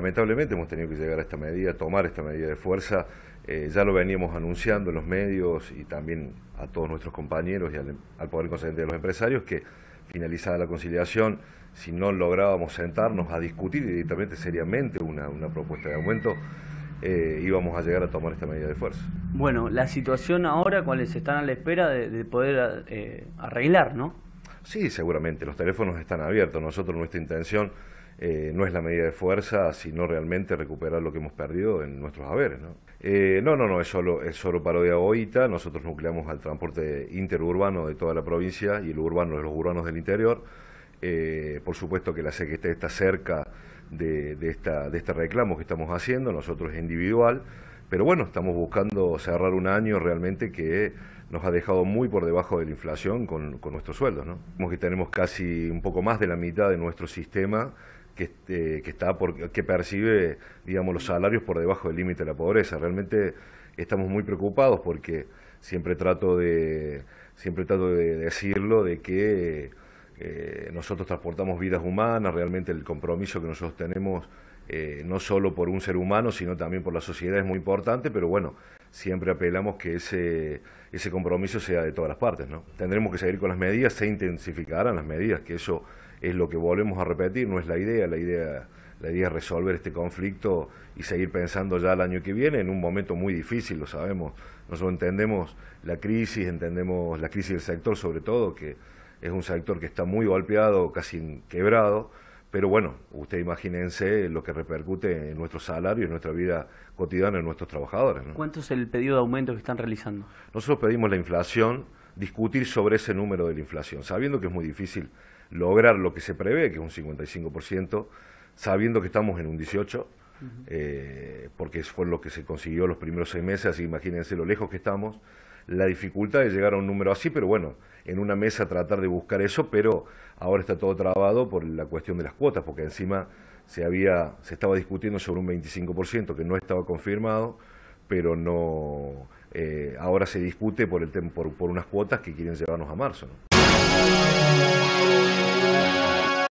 lamentablemente hemos tenido que llegar a esta medida, tomar esta medida de fuerza. Eh, ya lo veníamos anunciando en los medios y también a todos nuestros compañeros y al, Poder Consciente de los Empresarios que finalizada la conciliación, si no lográbamos sentarnos a discutir directamente, seriamente, una, una propuesta de aumento, eh, íbamos a llegar a tomar esta medida de fuerza. Bueno, la situación ahora, ¿cuáles están a la espera de, poder eh, arreglar, no? Sí, seguramente, los teléfonos están abiertos. Nosotros, nuestra intención eh, no es la medida de fuerza, sino realmente recuperar lo que hemos perdido en nuestros haberes. ¿no? Eh, no, no, es solo, es solo parodia oita. Nosotros nucleamos al transporte interurbano de toda la provincia y el urbano de los urbanos del interior. Eh, por supuesto que la CGT está cerca de, esta, de este reclamo que estamos haciendo, nosotros es individual, pero bueno, estamos buscando cerrar un año realmente que nos ha dejado muy por debajo de la inflación con, con nuestros sueldos. ¿no? que tenemos casi un poco más de la mitad de nuestro sistema este, que, está por, percibe digamos, los salarios por debajo del límite de la pobreza. Realmente estamos muy preocupados porque siempre trato de, siempre trato de decirlo, de que eh, nosotros transportamos vidas humanas, realmente el compromiso que nosotros tenemos eh, no solo por un ser humano, sino también por la sociedad es muy importante, pero bueno, siempre apelamos que ese, compromiso sea de todas las partes. ¿no? Tendremos que seguir con las medidas, se intensificarán las medidas, que eso es lo que volvemos a repetir, no es la idea, la idea, la idea es resolver este conflicto y seguir pensando ya el año que viene, en un momento muy difícil, lo sabemos, nosotros entendemos la crisis, entendemos la crisis del sector sobre todo, que es un sector que está muy golpeado, casi quebrado, pero bueno, usted imagínense lo que repercute en nuestro salario, en nuestra vida cotidiana, en nuestros trabajadores. ¿no? ¿Cuánto es el pedido de aumento que están realizando? Nosotros pedimos la inflación, discutir sobre ese número de la inflación, sabiendo que es muy difícil lograr lo que se prevé, que es un 55%, sabiendo que estamos en un 18%, eh, porque fue lo que se consiguió los primeros seis meses, así imagínense lo lejos que estamos la dificultad de llegar a un número así, pero bueno, en una mesa tratar de buscar eso, pero ahora está todo trabado por la cuestión de las cuotas, porque encima se, había, se estaba discutiendo sobre un 25% que no estaba confirmado, pero no eh, ahora se discute por, el, por unas cuotas que quieren llevarnos a marzo.